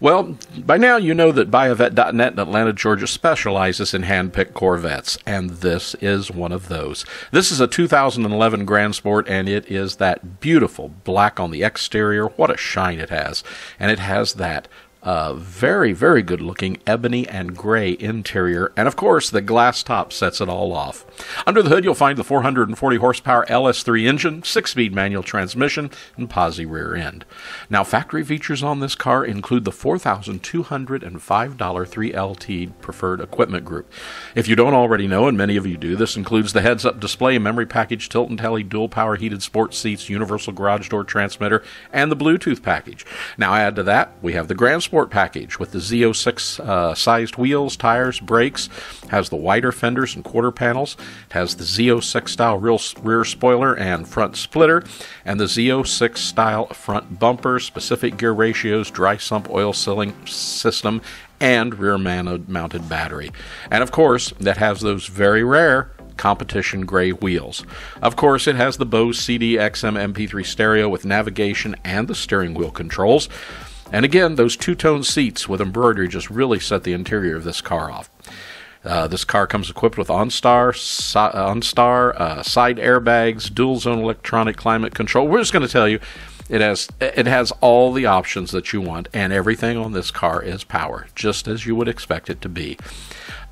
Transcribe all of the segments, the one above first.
Well, by now you know that Biovet.net in Atlanta, Georgia specializes in hand-picked Corvettes, and this is one of those. This is a 2011 Grand Sport, and it is that beautiful black on the exterior. What a shine it has. And it has that uh, very, very good looking ebony and gray interior. And of course, the glass top sets it all off. Under the hood, you'll find the 440 horsepower LS3 engine, 6 speed manual transmission, and posi rear end. Now, factory features on this car include the $4,205 3LT preferred equipment group. If you don't already know, and many of you do, this includes the heads up display, memory package, tilt and tally, dual power heated sports seats, universal garage door transmitter, and the Bluetooth package. Now, add to that, we have the Grand Sport Sport package with the Z06 uh, sized wheels, tires, brakes, has the wider fenders and quarter panels, has the Z06 style real, rear spoiler and front splitter, and the Z06 style front bumper, specific gear ratios, dry sump oil sealing system, and rear mounted battery. And of course, that has those very rare competition gray wheels. Of course, it has the Bose CD XM MP3 stereo with navigation and the steering wheel controls. And again, those two tone seats with embroidery just really set the interior of this car off. Uh, this car comes equipped with OnStar, si- uh, OnStar uh, side airbags, dual zone electronic climate control. We're just going to tell you it has it has all the options that you want, and everything on this car is power, just as you would expect it to be.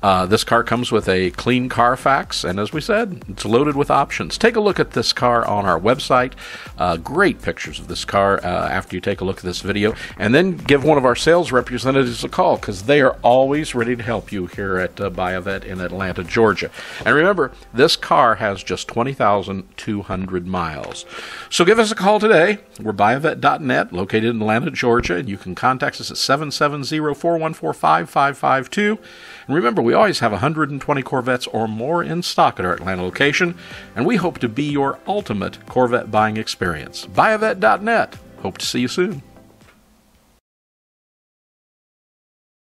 Uh, this car comes with a clean Carfax, and as we said, it's loaded with options. Take a look at this car on our website. Uh, great pictures of this car uh, after you take a look at this video, and then give one of our sales representatives a call because they are always ready to help you here at uh, Biovet in Atlanta, Georgia. And remember, this car has just 20,200 miles. So give us a call today. We're biovet.net, located in Atlanta, Georgia, and you can contact us at 770 414 5552. And remember, we always have 120 Corvettes or more in stock at our Atlanta location, and we hope to be your ultimate Corvette buying experience. Biovet.net. Hope to see you soon.